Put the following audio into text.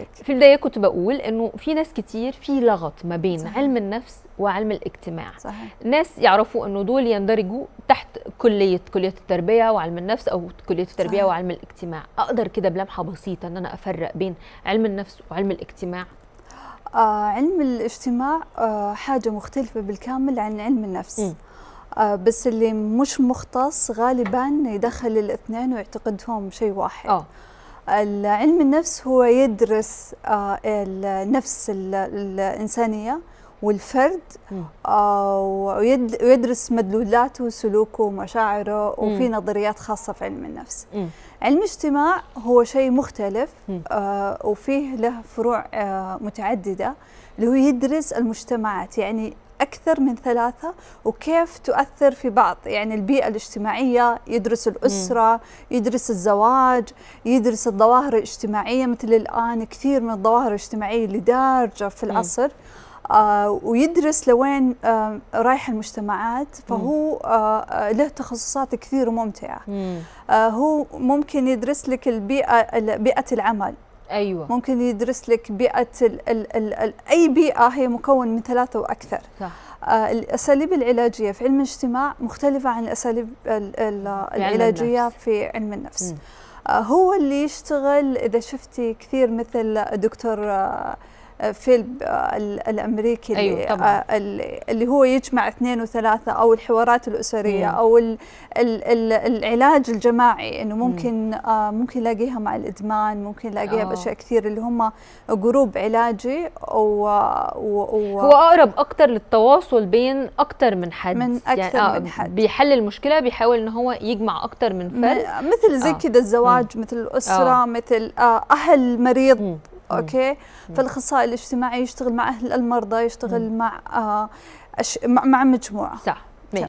حالات في البدايه كنت بقول انه في ناس كتير في لغط ما بين صحيح. علم النفس وعلم الاجتماع صحيح. ناس يعرفوا انه دول يندرجوا تحت كليه كليه التربيه وعلم النفس او كليه التربيه صحيح. وعلم الاجتماع اقدر كده بلمحه بسيطه ان انا افرق بين علم النفس وعلم الاجتماع آه علم الاجتماع آه حاجه مختلفه بالكامل عن علم النفس م. آه بس اللي مش مختص غالبا يدخل الاثنين ويعتقدهم شيء واحد آه. علم النفس هو يدرس آه، النفس الإنسانية والفرد آه، ويدرس مدلولاته وسلوكه ومشاعره وفي نظريات خاصة في علم النفس علم الاجتماع هو شيء مختلف آه، وفيه له فروع متعددة اللي هو يدرس المجتمعات يعني أكثر من ثلاثة وكيف تؤثر في بعض يعني البيئة الاجتماعية يدرس الأسرة م. يدرس الزواج يدرس الظواهر الاجتماعية مثل الآن كثير من الظواهر الاجتماعية اللي دارجة في العصر آه ويدرس لوين آه رايح المجتمعات فهو آه،, آه له تخصصات كثير ممتعة آه هو ممكن يدرس لك البيئة بيئة العمل ايوه ممكن يدرس لك بيئه الـ الـ الـ الـ اي بيئه هي مكون من ثلاثه واكثر صح. آه الاساليب العلاجيه في علم الاجتماع مختلفه عن الاساليب ال ال العلاجيه في علم النفس آه هو اللي يشتغل اذا شفتي كثير مثل دكتور آه فيلم آه، الامريكي اللي, أيوة آه، اللي هو يجمع اثنين وثلاثه او الحوارات الاسريه مم. او الـ الـ العلاج الجماعي انه ممكن آه ممكن الاقيها مع الادمان ممكن الاقيها آه. باشياء كثير اللي هم جروب علاجي و, و, و هو اقرب اكثر للتواصل بين اكثر من حد من يعني، اكثر يعني من حد بيحل المشكله بيحاول ان هو يجمع اكثر من فرد مثل زي آه. كذا الزواج مم. مثل الاسره آه. مثل آه اهل مريض مم. اوكي فالاخصائي الاجتماعي يشتغل مع اهل المرضى يشتغل مع آه، مع مجموعه صح